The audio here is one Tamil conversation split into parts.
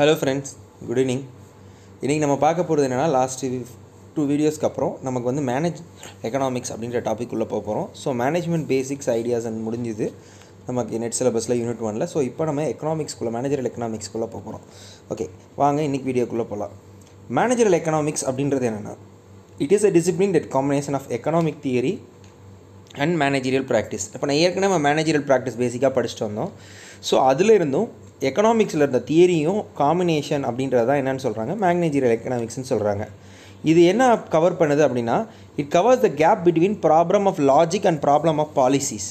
ஹலோ ஃப்ரெண்ட்ஸ் குட் ஈவினிங் இன்றைக்கி நம்ம பார்க்க போகிறது என்னென்னா லாஸ்ட் டூ வீடியோஸ்க்கு அப்புறம் நமக்கு வந்து மேனேஜ் எக்கனாமிக்ஸ் அப்படின்ற டாபிக் உள்ளே போக போகிறோம் so management basics ideas and முடிஞ்சுது நமக்கு நெட் சிலபஸில் யூனிட் ஒனில் ஸோ இப்போ நம்ம எக்கனாமிக்ஸ்குள்ளே மேனேஜரல் எக்கனாமிக்ஸ்குள்ளே போக போகிறோம் ஓகே வாங்க இன்றைக்கி வீடியோக்குள்ளே போகலாம் மேனேஜரல் எக்கனாமிக்ஸ் அப்படின்றது என்னென்னா it is a discipline that combination of economic theory and managerial practice இப்போ நான் ஏற்கனவே நம்ம மேனேஜரியல் ப்ராக்டிஸ் பேசிக்காக படிச்சுட்டு வந்தோம் ஸோ இருந்தும் எக்கனாமிக்ஸில் இருந்த தியரியும் காம்பினேஷன் அப்படின்றது தான் என்னென்னு சொல்கிறாங்க மேக்னேஜரியல் எக்கனாமிக்ஸ்னு சொல்கிறாங்க இது என்ன கவர் பண்ணுது அப்படின்னா it covers the gap between problem of logic and problem of policies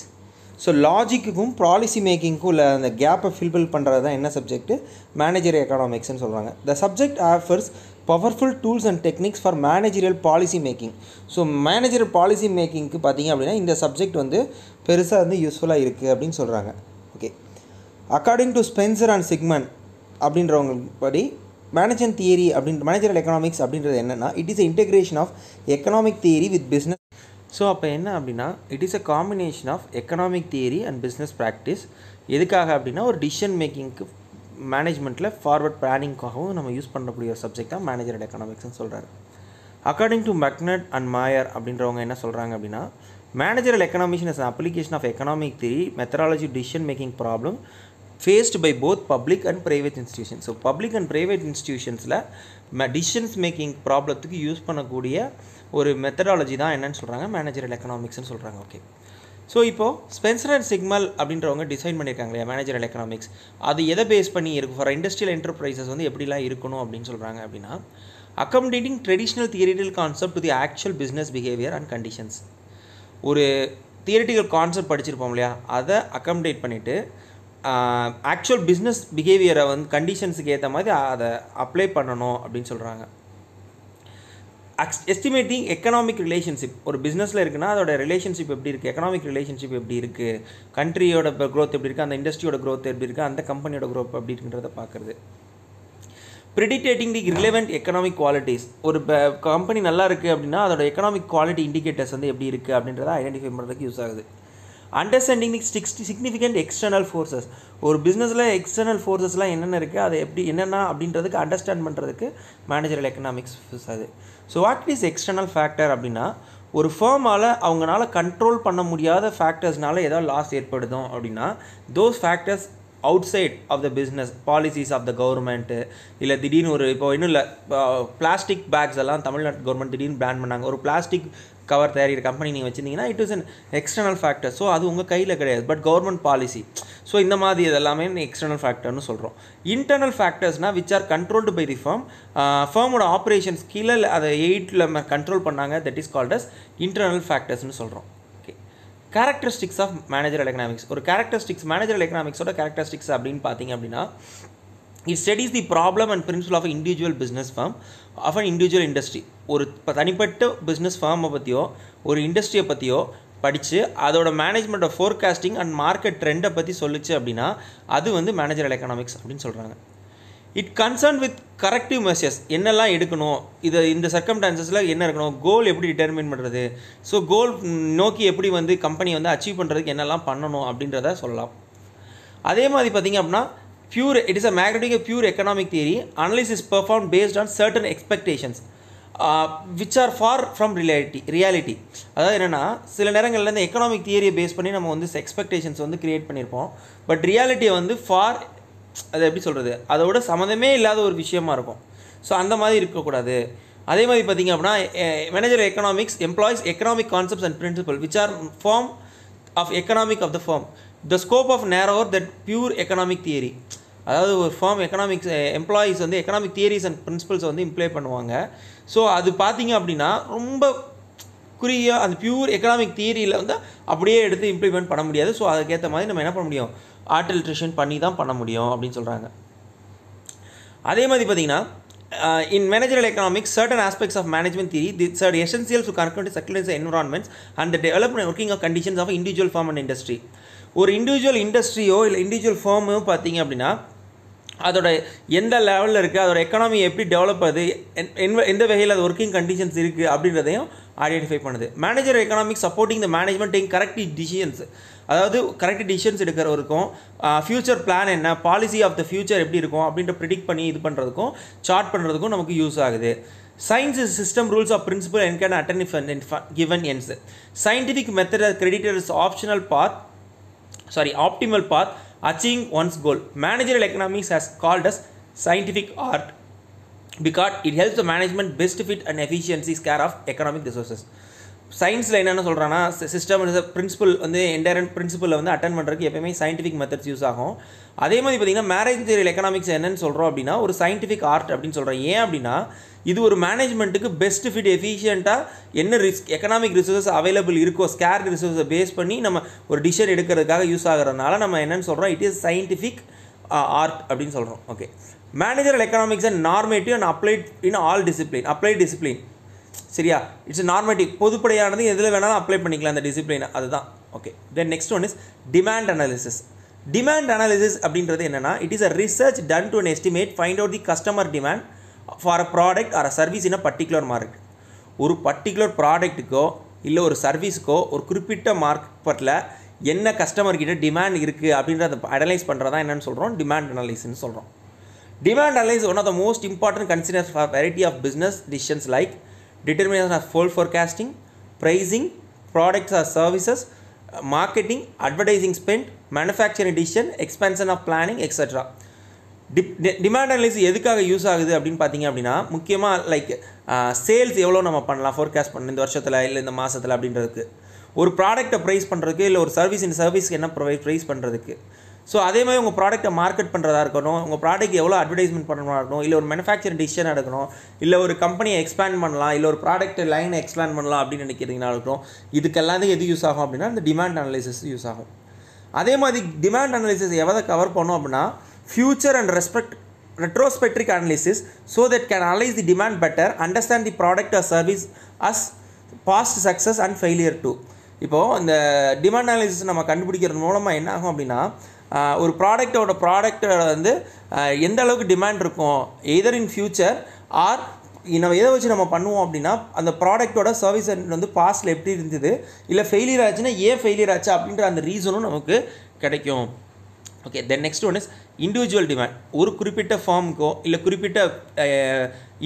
so லாஜிக்குக்கும் பாலிசி மேக்கிங்க்கும் உள்ள அந்த கேப்பை ஃபில்பில் பண்ணுறது தான் என்ன சப்ஜெக்ட்டு மேனேஜர் எக்கனாமிக்ஸ்னு சொல்கிறாங்க the subject offers powerful tools and techniques for managerial policy making so manager policy மேக்கிங்க்கு பார்த்திங்க அப்படின்னா இந்த சப்ஜெக்ட் வந்து பெருசாக வந்து யூஸ்ஃபுல்லாக இருக்குது அப்படின்னு சொல்கிறாங்க okay according to Spencer and Siegelman அப்படின்றவங்களுக்கு படி மேனேஜர் தியரி அப்படின்ற மேனேஜரல் எக்கனாமிக்ஸ் அப்படின்றது என்னென்னா it is integration of economic theory with business so அப்போ என்ன அப்படின்னா it is a combination of economic theory and business practice எதுக்காக அப்படின்னா ஒரு டிசிஷன் மேக்கிங்க்கு மேனேஜ்மெண்ட்டில் ஃபார்வர்ட் பிளானிங்காகவும் நம்ம யூஸ் பண்ணக்கூடிய ஒரு சப்ஜெக்ட் தான் மேனேஜர் எக்கனாமிக்ஸ்னு சொல்கிறாரு according to McNair and Meriam அப்படின்றவங்க என்ன சொல்கிறாங்க அப்படின்னா managerial economics is application of economic theory methodology decision making problem faced by both public and private institution so public and private இன்ஸ்டியூஷன்ஸில் டிசிஷன்ஸ் மேக்கிங் ப்ராப்ளத்துக்கு யூஸ் பண்ணக்கூடிய ஒரு மெத்தடாலஜி தான் என்னென்னு சொல்கிறாங்க மேனேஜரல் எக்கனாமிக்ஸ்னு சொல்கிறாங்க ஓகே ஸோ இப்போது ஸ்பென்சர் அண்ட் சிக்மல் அப்படின்றவங்க டிசைன் பண்ணியிருக்காங்க இல்லையா மேனேஜரல் எக்கனாமிக்ஸ் அது எதை பேஸ் பண்ணி இருக்கும் ஃபார் இண்டஸ்ட்ரியல் என்டர்பிரைசஸ் வந்து எப்படிலாம் இருக்கணும் அப்படின்னு சொல்கிறாங்க அப்படின்னா accommodating traditional theoretical concept to the actual business behaviour and conditions ஒரு தியரிட்டிக்கல் கான்செப்ட் படிச்சிருப்போம் இல்லையா அதை அக்கமடேட் பண்ணிவிட்டு ஆக்சுவல் பிஸ்னஸ் பிஹேவியரை வந்து கண்டிஷன்ஸுக்கு ஏற்ற மாதிரி அதை அப்ளை பண்ணணும் அப்படின்னு சொல்கிறாங்க எஸ்டிமேட்டிங் எக்கனாமிக் ரிலேஷன்ஷிப் ஒரு பிஸ்னஸில் இருக்குன்னா அதோட ரிலேஷன்ஷிப் எப்படி இருக்குது எக்கனாமிக் ரிலேஷன்ஷிப் எப்படி இருக்குது கண்ட்ரியோட க்ரோத் எப்படி இருக்குது அந்த இண்டஸ்ட்ரியோட க்ரோத் எப்படி இருக்குது அந்த கம்பெனியோட க்ரோத் எப்படி இருக்குன்றத பார்க்குறது predicting the relevant economic qualities ஒரு கம்பெனி நல்லா இருக்குது அப்படின்னா அதோட எக்கனாமிக் குவாலிட்டி இண்டிகேட்டர்ஸ் வந்து எப்படி இருக்குது அப்படின்றத ஐடென்டிஃபை பண்ணுறதுக்கு யூஸ் ஆகுது understanding sticks significant external forces ஒரு பிஸ்னஸில் எக்ஸ்டர்னல் ஃபோர்ஸஸ்லாம் என்னென்ன இருக்குது அதை எப்படி என்னென்ன அப்படின்றதுக்கு அண்டர்ஸ்டாண்ட் பண்ணுறதுக்கு மேனேஜரல் எக்கனாமிக்ஸ் அது so what is external factor அப்படின்னா ஒரு ஃபேர்மால் அவங்களால கண்ட்ரோல் பண்ண முடியாத ஃபேக்டர்ஸ்னால ஏதாவது லாஸ் ஏற்படுதும் அப்படின்னா those factors outside of the business policies of the government இல்லை திடீர்னு ஒரு இப்போ இன்னும் இல்லை பிளாஸ்டிக் பேக்ஸ் எல்லாம் தமிழ்நாட்டு கவர்மெண்ட் திடீர்னு பிளான் பண்ணாங்க ஒரு பிளாஸ்டிக் கவர் தயாரிக்கிற கம்பெனி நீங்கள் வச்சுருந்தீங்கன்னா it is an external factor so அது உங்கள் கையில் கிடையாது பட் கவர்மெண்ட் பாலிசி ஸோ இந்த மாதிரி இதெல்லாமே எக்ஸ்டர்னல் ஃபேக்டர்னு சொல்கிறோம் இன்டர்னல் ஃபேக்டர்ஸ்னால் which are controlled by the firm ஃபார்மோட ஆப்ரேஷன்ஸ் கீழே அதை எயிட்டில் கண்ட்ரோல் பண்ணாங்க that is called as internal ஃபேக்டர்ஸ்னு சொல்கிறோம் okay characteristics of manager economics ஒரு கேரக்டரிஸ்டிக்ஸ் மேனேஜர் எக்கனாமிக்ஸோட கேரக்டரிஸ்டிக்ஸ் அப்படின்னு பார்த்தீங்க அப்படின்னா it studies the problem and principle of individual business firm of an individual industry ஒரு ஒரு தனிப்பட்ட பிஸ்னஸ் ஃபார்மை பற்றியோ ஒரு இண்டஸ்ட்ரியை பற்றியோ படித்து அதோட ஆஃப் ஃபோர்காஸ்டிங் அண்ட் மார்க்கெட் ட்ரெண்டை பற்றி சொல்லிச்சு அப்படின்னா அது வந்து மேனேஜரல் எக்கனாமிக்ஸ் அப்படின்னு சொல்கிறாங்க it concern with corrective measures என்னெல்லாம் எடுக்கணும் இது இந்த சர்க்கம்டான்சஸில் என்ன இருக்கணும் கோல் எப்படி டிட்டர்மின் பண்ணுறது ஸோ கோல் நோக்கி எப்படி வந்து கம்பெனி வந்து அச்சீவ் பண்ணுறதுக்கு என்னெல்லாம் பண்ணணும் அப்படின்றத சொல்லலாம் அதே மாதிரி பார்த்திங்க அப்படின்னா pure it uh a magnetic a pure economic theory analysis performed based on certain expectations which are far from reality reality அதாவது என்னென்னா சில நேரங்களில் இந்த எக்கனாமிக் தியரியை பேஸ் பண்ணி நம்ம வந்து எக்ஸ்பெக்டேஷன்ஸ் வந்து க்ரியேட் பண்ணியிருப்போம் பட் ரியாலிட்டியை வந்து ஃபார் அது எப்படி சொல்கிறது அதோட சம்மந்தமே இல்லாத ஒரு விஷயமா இருக்கும் ஸோ அந்த மாதிரி இருக்கக்கூடாது அதே மாதிரி பார்த்திங்க அப்படின்னா manager economics employs economic concepts and principle which are firm of economic of the firm the scope of narrower that pure economic theory அதாவது ஒரு ஃபார்ம் எக்கனாமிக்ஸ் எம்ப்ளாயீஸ் வந்து எக்கனாமிக் தியரிஸ் அண்ட் பிரின்சிபல்ஸை வந்து இம்ப்ளை பண்ணுவாங்க ஸோ அது பார்த்தீங்க அப்படின்னா ரொம்ப குறிய அந்த பியூர் எக்கனாமிக் தியரியில் வந்து அப்படியே எடுத்து இம்ப்ளிமெண்ட் பண்ண முடியாது ஸோ அதுக்கேற்ற மாதிரி நம்ம என்ன பண்ண முடியும் ஆர்டல்ட்ரேஷன் பண்ணி தான் பண்ண முடியும் அப்படின்னு சொல்கிறாங்க அதே மாதிரி பார்த்தீங்கன்னா in manager economics certain aspects of management management the சர்ட் are to to concurrent circular and development working of conditions of individual firm and industry ஒரு இண்டிவிஜுவல் இண்டஸ்ட்ரியோ இல்லை இண்டிவிஜுவல் ஃபார்மோ பார்த்தீங்க அப்படின்னா அதோட எந்த லெவலில் இருக்குது அதோட எக்கனாமி எப்படி டெவலப் ஆகுது எந்த வகையில் அது ஒர்க்கிங் கண்டிஷன்ஸ் இருக்குது அப்படின்றதையும் ஐடென்டிஃபை பண்ணுது manager economic supporting the management take correct decisions அதாவது கரெக்ட் டிசிஷன்ஸ் எடுக்கிறவருக்கும் ஃப்யூச்சர் பிளான் என்ன பாலிசி ஆஃப் த ஃப்யூச்சர் எப்படி இருக்கும் அப்படின்ற ப்ரிடிக்ட் பண்ணி இது பண்ணுறதுக்கும் சார்ட் பண்ணுறதுக்கும் நமக்கு யூஸ் ஆகுது science is system rules of principle and can attain if given ends scientific method credit is optional path sorry optimal path achieving one's goal managerial economics has called us scientific art because it helps the management best fit and efficiencies care of economic resources சயின்ஸில் என்னென்ன சொல்கிறான்னா சிஸ்டம் பிரின்சிபல் வந்து என்டையரன் பிரின்சிபலில் வந்து அட்டன் பண்ணுறதுக்கு எப்பயுமே சயின்டிஃபிக் மெத்தட்ஸ் யூஸ் ஆகும் அதே மாதிரி பார்த்திங்கன்னா மேரேஜ் தியரியல் எக்கனாமிக்ஸ் என்னன்னு சொல்கிறோம் அப்படின்னா ஒரு சயின்டிஃபிக் ஆர்ட் அப்படின்னு சொல்கிறேன் ஏன் அப்படின்னா இது ஒரு மேனேஜ்மெண்ட்டுக்கு பெஸ்ட் ஃபிட் எஃபிஷியண்ட்டாக என்ன ரிஸ்க் எக்கனாமிக் ரிசோர்ஸஸ் அவைலபிள் இருக்கோ ஸ்கேர் ரிசோர்ஸை பேஸ் பண்ணி நம்ம ஒரு டிஷன் எடுக்கிறதுக்காக யூஸ் ஆகிறதுனால நம்ம என்னென்னு சொல்கிறோம் it is scientific art uh, அப்படின்னு சொல்கிறோம் okay managerial economics and normative and applied in all discipline applied discipline சரியா இட்ஸ் நார்மேட்டிவ் பொதுப்படையானது எதில் வேணாலும் அப்ளை பண்ணிக்கலாம் அந்த டிசிப்ளின் அதுதான் okay then next one is demand analysis demand analysis அப்படின்றது என்னென்னா it is a research done to an estimate find out the customer demand for a product or a service in a particular market ஒரு பர்டிகுலர் ப்ராடக்ட்டுக்கோ இல்லை ஒரு சர்வீஸுக்கோ ஒரு குறிப்பிட்ட மார்க்கெட்டில் என்ன கஸ்டமர்கிட்ட டிமாண்ட் இருக்குது அப்படின்றத அனலைஸ் பண்ணுறதா என்னென்னு சொல்கிறோம் டிமாண்ட் அனாலிசிஸ்னு சொல்கிறோம் demand analyse one of the most important considers for variety of business decisions like determination of ஃபோல் forecasting pricing products or services marketing advertising spend manufacturing decision expansion of planning etcetera டிப் டிமாண்ட் அனலைஸ் எதுக்காக யூஸ் ஆகுது அப்படின்னு பார்த்தீங்க அப்படின்னா முக்கியமாக லைக் சேல்ஸ் எவ்வளோ நம்ம பண்ணலாம் ஃபோர்காஸ்ட் பண்ண இந்த வருஷத்தில் இல்லை இந்த மாதத்தில் அப்படின்றதுக்கு ஒரு ப்ராடக்ட்டை ப்ரைஸ் பண்ணுறதுக்கு இல்லை ஒரு சர்வீஸ் இந்த சர்வீஸ்க்கு என்ன ப்ரொவைட் ப்ரைஸ் பண்ணுறதுக்கு ஸோ அதே மாதிரி உங்கள் ப்ராடக்ட்டை மார்க்கெட் பண்ணுறதா இருக்கணும் உங்கள் ப்ராடக்ட் எவ்வளோ அட்வர்டைஸ்மெண்ட் பண்ணுறதா இருக்கணும் இல்லை ஒரு மேனுஃபேக்சரிங் டிசிஷன் எடுக்கணும் இல்லை ஒரு கம்பெனியை எக்ஸ்பேண்ட் பண்ணலாம் இல்லை ஒரு ப்ராடக்ட் லைனை எக்ஸ்பேண்ட் பண்ணலாம் அப்படின்னு நினைக்கிறீங்கன்னா இருக்கணும் இதுக்கெல்லாத்துக்கும் எது யூஸ் ஆகும் அப்படின்னா இந்த டிமாண்ட் அனலைசிஸ் யூஸ் ஆகும் அதே மாதிரி டிமாண்ட் அனலிசிஸ் எவதை கவர் பண்ணோம் அப்படின்னா future and respect retrospective analysis so that can analyse the demand better understand the product or service as past success and failure too இப்போது இந்த டிமாண்ட் அனலிசிஸ் நம்ம கண்டுபிடிக்கிறது மூலமாக என்ன ஆகும் அப்படின்னா ஒரு ப்ராடக்டோட ப்ராடக்டோட வந்து எந்த அளவுக்கு டிமாண்ட் இருக்கும் எதர் இன் ஃப்யூச்சர் ஆர் நம்ம எதை வச்சு நம்ம பண்ணுவோம் அப்படின்னா அந்த ப்ராடக்ட்டோட சர்வீஸ் வந்து பாஸ்டில் எப்படி இருந்தது இல்லை ஃபெயிலியர் ஆச்சுன்னா ஏன் ஃபெயிலியர் ஆச்சு அப்படின்ற அந்த ரீசனும் நமக்கு கிடைக்கும் okay then next one is individual demand ஒரு குறிப்பிட்ட ஃபார்முக்கோ இல்லை குறிப்பிட்ட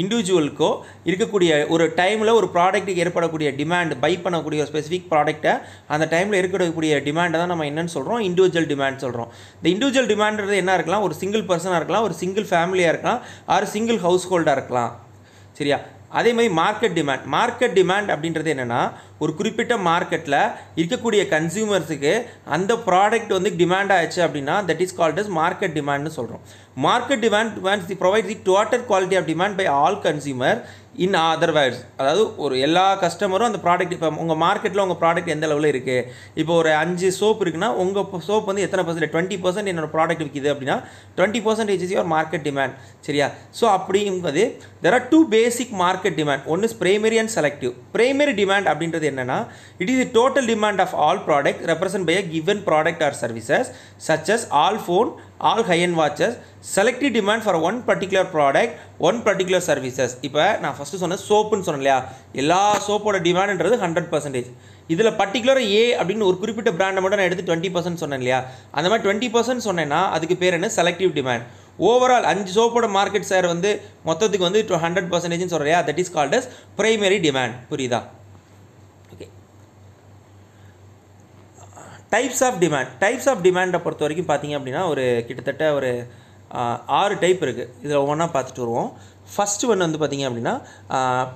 இண்டிவிஜுவலுக்கோ இருக்கக்கூடிய ஒரு டைமில் ஒரு ப்ராடக்ட்டுக்கு ஏற்படக்கூடிய டிமாண்ட் பை பண்ணக்கூடிய ஒரு ஸ்பெசிஃபிக் ப்ராடக்ட்டை அந்த டைமில் இருக்கக்கூடிய டிமாண்டை தான் நம்ம என்னென்னு சொல்கிறோம் இண்டிவிஜுவல் டிமாண்ட் சொல்கிறோம் இந்த இண்டிவிஜுவல் டிமாண்ட்றது என்ன இருக்கலாம் ஒரு சிங்கிள் பர்சனாக இருக்கலாம் ஒரு சிங்கிள் ஃபேமிலியாக இருக்கலாம் ஆறு சிங்கிள் ஹவுஸ் ஹோல்டாக இருக்கலாம் சரியா அதே மாதிரி மார்க்கெட் டிமாண்ட் மார்க்கெட் டிமாண்ட் அப்படின்றது என்னென்னா ஒரு குறிப்பிட்ட மார்க்கெட்டில் இருக்கக்கூடிய கன்சியூமர்ஸுக்கு அந்த ப்ராடக்ட் வந்து டிமாண்ட் ஆயிடுச்சு அப்படின்னா that is called is market டிமாண்ட்னு சொல்கிறோம் market demand demands the provide the total quality of demand by all consumer in otherwise அதாவது ஒரு எல்லா கஸ்டமரும் அந்த ப்ராடக்ட் இப்போ உங்கள் மார்க்கெட்டில் உங்கள் ப்ராடக்ட் எந்த அளவில் இருக்குது இப்போ ஒரு அஞ்சு சோப் இருக்குன்னா உங்கள் சோப் வந்து எத்தனை பர்சன்ட் டுவெண்ட்டி பர்சன்ட் என்னோடய ப்ராடக்ட் விற்கிது அப்படின்னா twenty percentage is your market demand சரியா ஸோ அப்படிங்கிறது there are two basic market demand one is primary and selective primary demand அப்படின்றது என்னென்னா இட் இஸ் இ total demand of all product represent by a given product or services such as all phone all high and watches selective demand for one particular product one particular services இப்போ நான் ஃபஸ்ட்டு சொன்னேன் சோப்புன்னு சொன்னேன் இல்லையா எல்லா சோப்போட டிமாண்ட்ன்றது ஹண்ட்ரட் பர்சன்டேஜ் இதில் பர்டிகுலர் ஏ அப்படின்னு ஒரு குறிப்பிட்ட பிராண்டை மட்டும் நான் எடுத்து டுவெண்ட்டி பர்சன்ட் சொன்னேன் இல்லையா அந்த மாதிரி டுவெண்ட்டி பர்சன்ட் சொன்னேன்னா அதுக்கு பேர் என்ன செலக்டிவ் டிமாண்ட் ஓவரால் அஞ்சு சோப்போட மார்க்கெட் ஷேர் வந்து மொத்தத்துக்கு வந்து ஹண்ட்ரட் பர்சன்டேஜ்னு சொல்கிறேன் that is called as primary demand புரியுதா types of demand types of டிமாண்டை பொறுத்த வரைக்கும் பார்த்தீங்க அப்படின்னா ஒரு கிட்டத்தட்ட ஒரு ஆறு டைப் இருக்குது இதில் ஒவ்வொன்றா பார்த்துட்டு வருவோம் ஃபஸ்ட்டு ஒன்று வந்து பார்த்திங்க அப்படின்னா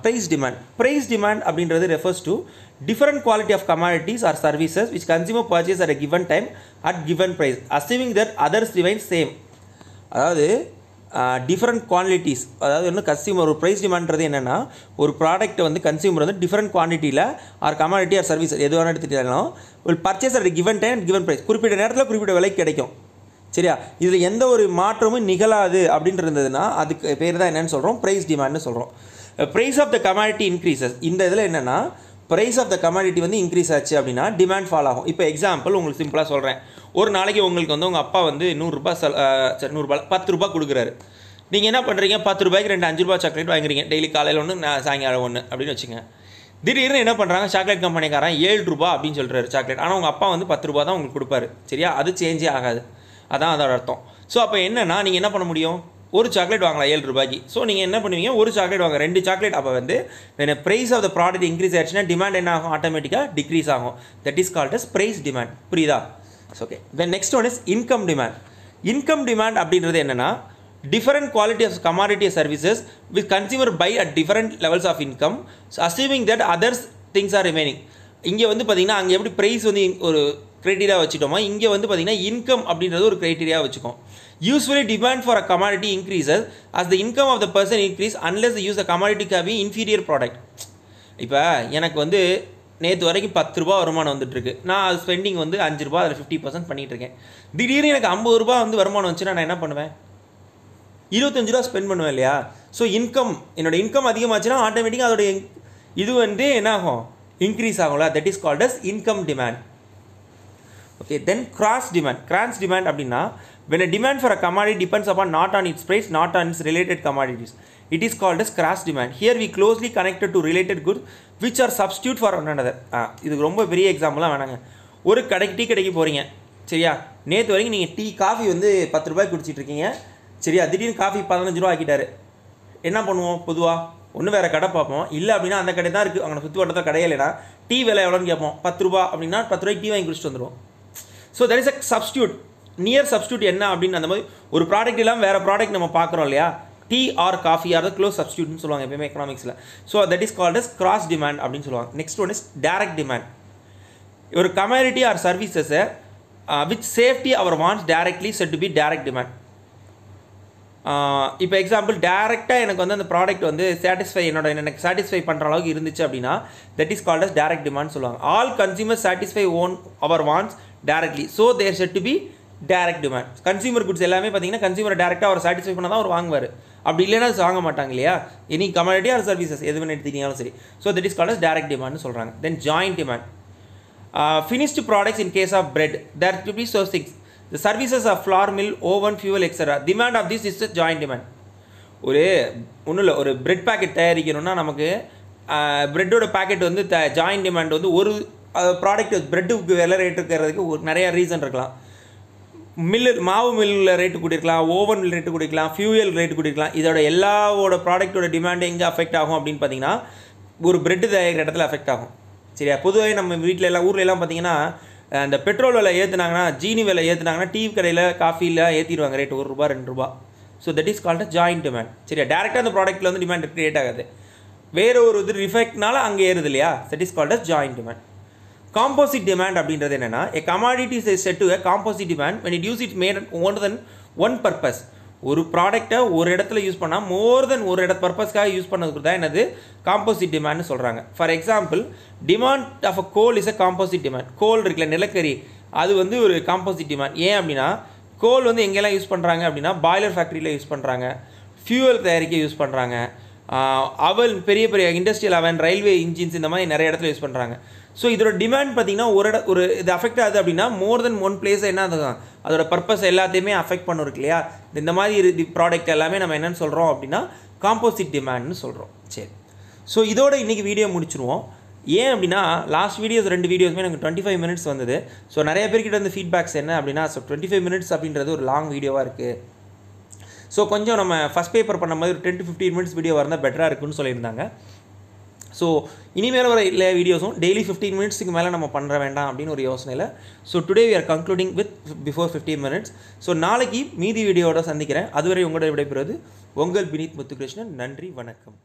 ப்ரைஸ் டிமாண்ட் ப்ரைஸ் டிமாண்ட் அப்படின்றது refers to different quality of commodities or services which consumer purchase at a given time at given price achieving that others remain same அதாவது டிஃப்ரெண்ட் குவான்டிட்டிஸ் அதாவது இன்னும் கன்சியூமர் ஒரு ப்ரைஸ் டிமாண்ட்றது என்னென்னா ஒரு ப்ராடக்ட்டை வந்து கன்சியூமர் வந்து டிஃப்ரெண்ட் குவான்டிட்டியில் ஆர் கமாடிட்டி ஆர் சர்வீஸ் எது வேணால் எடுத்துட்டாலும் ஒரு purchase at given time given price குறிப்பிட்ட நேரத்தில் குறிப்பிட்ட விலை கிடைக்கும் சரியா இதில் எந்த ஒரு மாற்றமும் நிகழாது அப்படின்ட்டு இருந்ததுன்னா அதுக்கு பேர் தான் என்னென்னு சொல்கிறோம் ப்ரைஸ் டிமாண்ட்னு சொல்கிறோம் price of the commodity increases இந்த இதில் என்னென்னா ப்ரைஸ் ஆஃப் த கமாடிட்டி வந்து இன்க்ரீஸ் ஆச்சு அப்படின்னா டிமாண்ட் ஃபால் ஆகும் இப்போ எக்ஸாம்பிள் உங்களுக்கு சிம்பிளாக சொல்கிறேன் ஒரு நாளைக்கு உங்களுக்கு வந்து உங்கள் அப்பா வந்து நூறுரூபா சல சரி நூறுரூபா பத்து ரூபா கொடுக்குறாரு நீங்கள் என்ன பண்ணுறீங்க பத்து ரூபாய்க்கு ரெண்டு அஞ்சு ரூபா சாக்லேட் வாங்குறீங்க டெய்லி காலையில் ஒன்று நான் சாயங்காலம் ஒன்று அப்படின்னு வச்சுங்க திடீர்னு என்ன பண்ணுறாங்க சாக்லேட் கம்பெனிக்காரன் ஏழு ரூபா அப்படின்னு சொல்கிறாரு சாக்லேட் ஆனால் உங்கள் அப்பா வந்து பத்து ரூபா தான் உங்களுக்கு கொடுப்பாரு சரியா அது சேஞ்சே ஆகாது அதான் அதோட அர்த்தம் ஸோ அப்போ என்னென்னா நீங்கள் என்ன பண்ண முடியும் ஒரு சாக்லேட் வாங்கலாம் ஏழு ரூபாய்க்கு ஸோ நீங்கள் என்ன பண்ணுவீங்க ஒரு சாக்லேட் வாங்க ரெண்டு சாக்லேட் அப்போ வந்து price of the product increase ஆயிடுச்சுன்னா டிமாண்ட் என்ன ஆகும் ஆட்டோமேட்டிக்காக டிக்ரீஸ் ஆகும் that is called as price demand புரியுதா okay then next one is income demand income demand அப்படின்றது என்னென்னா different quality of commodity services with consumer by at different levels of income achieving that others things are remaining இங்கே வந்து பார்த்திங்கன்னா அங்கே எப்படி ப்ரைஸ் வந்து ஒரு க்ரைட்டீரியா வச்சுட்டோமா இங்கே வந்து பார்த்திங்கன்னா இன்கம் அப்படின்றது ஒரு க்ரைட்டீரியா வச்சுக்கோம் usefully demand for a commodity increases as the income of the person increase unless use the commodity heavy inferior product இப்போ எனக்கு வந்து நேற்று வரைக்கும் பத்து ரூபா வருமானம் வந்துட்டுருக்கு நான் அது ஸ்பெண்டிங் வந்து அஞ்சு ரூபா அதில் ஃபிஃப்டி பர்சன்ட் பண்ணிகிட்டு இருக்கேன் திடீர்னு எனக்கு ஐம்பது ரூபா வந்து வருமானம் வந்துச்சுன்னா நான் என்ன பண்ணுவேன் இருபத்தஞ்சு ரூபா ஸ்பெண்ட் பண்ணுவேன் இல்லையா ஸோ இன்கம் என்னோடய இன்கம் அதிகமாச்சுன்னா ஆட்டோமேட்டிக்காக அதோடய இது வந்து என்னாகும் இன்க்ரீஸ் ஆகும்ல that is called as income demand okay then cross demand cross demand அப்படின்னா when a demand for a commodity depends upon not on its price not on its related commodities it is called as cross demand here we closely connected to related good which are substitute for one another இதுக்கு ரொம்ப பெரிய எக்ஸாம்பிளாக வேணாங்க ஒரு கடைக்கு டீ கடைக்கு போகிறீங்க சரியா நேற்று வரைக்கும் நீங்கள் டீ காஃபி வந்து பத்து ரூபாய் குடிச்சிட்ருக்கீங்க சரியா திடீர்னு காஃபி பதினஞ்சு ரூபா ஆக்கிட்டாரு என்ன பண்ணுவோம் பொதுவாக ஒன்று வேறு கடை பார்ப்போம் இல்லை அப்படின்னா அந்த கடை தான் இருக்குது அங்கே சுற்றி வட்டத்தில் கடையே இல்லைனா டீ விலை எவ்வளோன்னு கேட்போம் பத்து ரூபா அப்படின்னா பத்து ரூபாய்க்கு டீ வாங்கி குடிச்சிட்டு வந்துடுவோம் so that is a substitute near substitute என்ன அப்படின்னு அந்த மாதிரி ஒரு ப்ராடக்ட் இல்லாமல் வேறு ப்ராடக்ட் நம்ம பார்க்குறோம் இல்லையா tea or coffee or close சப்ஸ்டியூட்னு சொல்லுவாங்க எப்பயுமே எக்கனாமிக்ஸில் so that is called is cross demand அப்படின்னு சொல்லுவாங்க next one is direct demand ஒரு கமாரிட்டி ஆர் சர்வீசஸை with safety our wants directly said to be direct demand இப்போ எக்ஸாம்பிள் டேரெக்டாக எனக்கு வந்து அந்த ப்ராடக்ட் வந்து சாட்டிஸ்ஃபை என்னோட எனக்கு சாட்டிஸ்ஃபை பண்ணுற அளவுக்கு இருந்துச்சு அப்படின்னா that is called as direct demand சொல்லுவாங்க all consumer satisfy own our wants directly so there said to be direct demand consumer goods எல்லாமே பார்த்தீங்கன்னா கன்சியூமர் டேரெக்டாக அவர் சாட்டிஸ்ஃபை பண்ணால் தான் அவர் வாங்குவார் அப்படி இல்லைன்னா வாங்க மாட்டாங்க இல்லையா எனி கமாடிட்டி ஆர் சர்வீசஸ் எது வேணும் எடுத்துக்கிட்டாலும் சரி so that is called as direct டிமாண்ட்னு சொல்கிறாங்க then joint demand finished products in case of bread there to be so six the services of flour mill oven fuel etc demand of this is a joint demand ஒரு ஒன்றும் இல்லை ஒரு பிரெட் பேக்கெட் தயாரிக்கணும்னா நமக்கு பிரெட்டோட பேக்கெட் வந்து த ஜாயின் டிமாண்ட் வந்து ஒரு ப்ராடக்ட் பிரெட்டுக்கு விலை ரேட் இருக்கிறதுக்கு ஒரு நிறையா ரீசன் இருக்கலாம் மில்லு மாவு மில்லில் ரேட்டு கூட்டிருக்கலாம் ஓவன் மில் ரேட்டு கூட்டிருக்கலாம் ஃபியூயல் ரேட்டு கூட்டிருக்கலாம் இதோட எல்லாவோட ப்ராடக்ட்டோட டிமாண்டே எங்கே அஃபெக்ட் ஆகும் அப்படின்னு பார்த்தீங்கன்னா ஒரு பிரெட்டு தயாரிக்கிற இடத்துல அஃபெக்ட் ஆகும் சரியா பொதுவாக நம்ம வீட்டில் எல்லாம் ஊரில் எல்லாம் பார்த்தீங்கன்னா அந்த பெட்ரோல் விலை ஏற்றுனாங்கன்னா ஜீனி விலை ஏற்றுனாங்கன்னா டீ கடையில் காஃபியில் ஏற்றிடுவாங்க ரேட் ஒரு ரூபா ரெண்டு ரூபா so that is called a joint demand சரியா டேரெக்டாக அந்த ப்ராடக்ட்டில் வந்து டிமாண்ட் க்ரியேட் ஆகாது வேறு ஒரு இது ரிஃபெக்ட்னால அங்கே ஏறுது இல்லையா that is called a joint demand composite demand அப்படின்றது என்னென்னா a commodities said to composite demand when it use it made one than one purpose ஒரு ப்ராடக்டை ஒரு இடத்துல யூஸ் பண்ணால் மோர் தென் ஒரு இட பர்பஸ்க்காக யூஸ் பண்ணதுக்கு தான் என்னது காம்போசிட் டிமாண்ட்னு சொல்கிறாங்க for example demand of a coal is a composite demand coal இருக்குல்ல நிலக்கரி அது வந்து ஒரு காம்போசிட் டிமாண்ட் ஏன் அப்படின்னா கோல் வந்து எங்கெல்லாம் யூஸ் பண்ணுறாங்க அப்படின்னா பாய்லர் ஃபேக்ட்ரியில் யூஸ் பண்ணுறாங்க ஃபியூவல் தயாரிக்க யூஸ் பண்ணுறாங்க அவல் பெரிய பெரிய இண்டஸ்ட்ரியல் அவன் ரயில்வே இன்ஜின்ஸ் இந்த மாதிரி நிறைய இடத்துல யூஸ் பண்ணுறாங்க ஸோ இதோட டிமாண்ட் பார்த்தீங்கன்னா ஒரு ஒரு இது அஃபெக்ட் ஆகுது அப்படின்னா மோர் தென் ஒன் பிளேஸ் என்ன அது அதோட பர்பஸ் எல்லாத்தையுமே அஃபெக்ட் பண்ணிருக்கு இல்லையா இந்த மாதிரி ப்ராடக்ட் எல்லாமே நம்ம என்னென்னு சொல்கிறோம் அப்படின்னா காம்போசிட் டிமாண்ட்னு சொல்கிறோம் சரி ஸோ இதோட இன்றைக்கி வீடியோ முடிச்சிருவோம் ஏன் அப்படின்னா லாஸ்ட் வீடியோஸ் ரெண்டு வீடியோஸுமே எனக்கு டுவெண்ட்டி ஃபைவ் மினிட்ஸ் வந்தது ஸோ நிறைய பேர்கிட்ட வந்து ஃபீட்பேக்ஸ் என்ன அப்படின்னா ஸோ டுவெண்ட்டி ஃபைவ் மினிட்ஸ் அப்படின்றது ஒரு லாங் வீடியோவாக இருக்குது ஸோ கொஞ்சம் நம்ம ஃபஸ்ட் பேப்பர் பண்ண மாதிரி ஒரு ten to fifteen minutes video இருந்தால் பெட்டராக இருக்குன்னு சொல்லியிருந்தாங்க ஸோ இனிமேல் வர இல்லை வீடியோஸும் டெய்லி ஃபிஃப்டீன் மினிட்ஸுக்கு மேலே நம்ம பண்ண வேண்டாம் அப்படின்னு ஒரு யோசனையில் so today we are concluding with before fifteen minutes so நாளைக்கு மீதி வீடியோட சந்திக்கிறேன் அதுவரை உங்களோட விடைபெறுவது உங்கள் வினீத் முத்துகிருஷ்ணன் நன்றி வணக்கம்